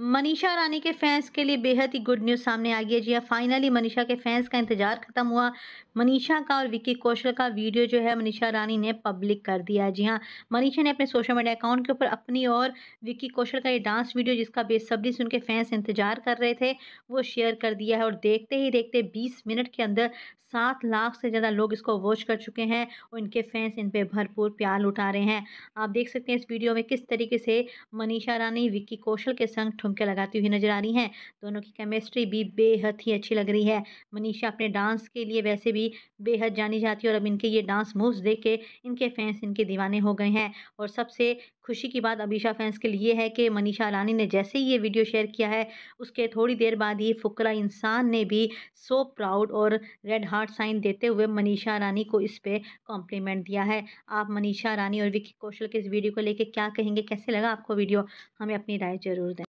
मनीषा रानी के फैंस के लिए बेहद ही गुड न्यूज़ सामने आ गई है जी हाँ फाइनली मनीषा के फैंस का इंतजार खत्म हुआ मनीषा का और विकी कौशल का वीडियो जो है मनीषा रानी ने पब्लिक कर दिया है जी हाँ मनीषा ने अपने सोशल मीडिया अकाउंट के ऊपर अपनी और विकी कौशल का ये डांस वीडियो जिसका बेसब्री से उनके फैंस इंतजार कर रहे थे वो शेयर कर दिया है और देखते ही देखते बीस मिनट के अंदर सात लाख से ज़्यादा लोग इसको वॉच कर चुके हैं और इनके फैंस इन पर भरपूर प्यार उठा रहे हैं आप देख सकते हैं इस वीडियो में किस तरीके से मनीषा रानी विक्की कौशल के संग ठुमके लगाती हुई नजर आ रही हैं दोनों की केमिस्ट्री भी बेहद ही अच्छी लग रही है मनीषा अपने डांस के लिए वैसे भी बेहद जानी जाती है और अब इनके ये डांस मूव्स देख के इनके फैंस इनके दीवाने हो गए हैं और सबसे खुशी की बात अभिषा फैंस के लिए है कि मनीषा रानी ने जैसे ही ये वीडियो शेयर किया है उसके थोड़ी देर बाद ही फुकरा इंसान ने भी सो प्राउड और रेड हार्ट साइन देते हुए मनीषा रानी को इस पर कॉम्प्लीमेंट दिया है आप मनीषा रानी और विक्की कौशल के इस वीडियो को लेकर क्या कहेंगे कैसे लगा आपको वीडियो हमें अपनी राय ज़रूर दें